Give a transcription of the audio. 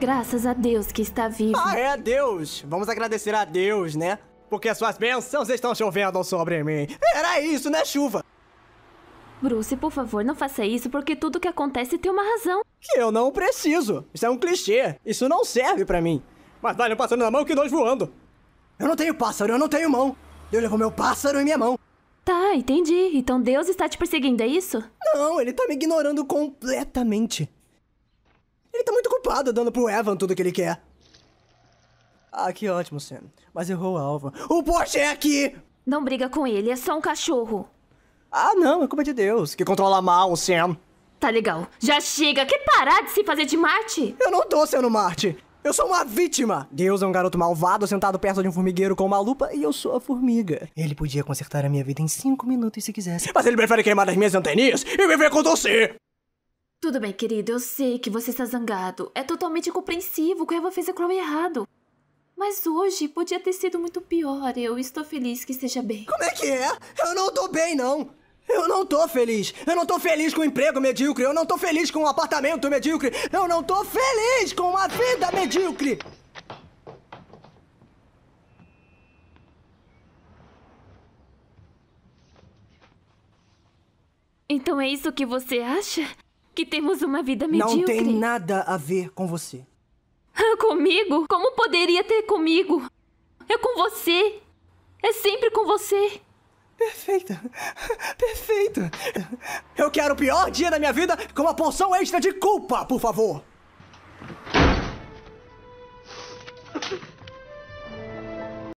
Graças a Deus que está vivo. Ah, é Deus! Vamos agradecer a Deus, né? Porque suas bênçãos estão chovendo sobre mim. Era isso, né, chuva? Bruce, por favor, não faça isso, porque tudo que acontece tem uma razão. Que eu não preciso. Isso é um clichê. Isso não serve para mim. Mas vale um pássaro na mão que nós voando. Eu não tenho pássaro, eu não tenho mão. Eu levo meu pássaro em minha mão. Tá, entendi. Então Deus está te perseguindo, é isso? Não, ele tá me ignorando completamente. Ele tá muito culpado dando pro Evan tudo que ele quer. Ah, que ótimo, Sam. Mas errou o alva. O Porsche é aqui! Não briga com ele, é só um cachorro. Ah, não, é culpa de Deus, que controla mal o Sam. Tá legal. Já chega. Quer parar de se fazer de Marte? Eu não tô sendo Marte. Eu sou uma vítima! Deus é um garoto malvado sentado perto de um formigueiro com uma lupa e eu sou a formiga. Ele podia consertar a minha vida em cinco minutos se quisesse. Mas ele prefere queimar as minhas anteninhas e viver com você! Tudo bem, querido, eu sei que você está zangado. É totalmente compreensivo que Eva fez a Chloe errado. Mas hoje podia ter sido muito pior. Eu estou feliz que esteja bem. Como é que é? Eu não tô bem, não. Eu não tô feliz. Eu não tô feliz com um emprego medíocre. Eu não tô feliz com um apartamento medíocre. Eu não tô feliz com uma vida medíocre. Então é isso que você acha? que temos uma vida medíocre. Não tem nada a ver com você. Ah, comigo? Como poderia ter comigo? É com você. É sempre com você. Perfeita. Perfeita. Eu quero o pior dia da minha vida com uma porção extra de culpa, por favor.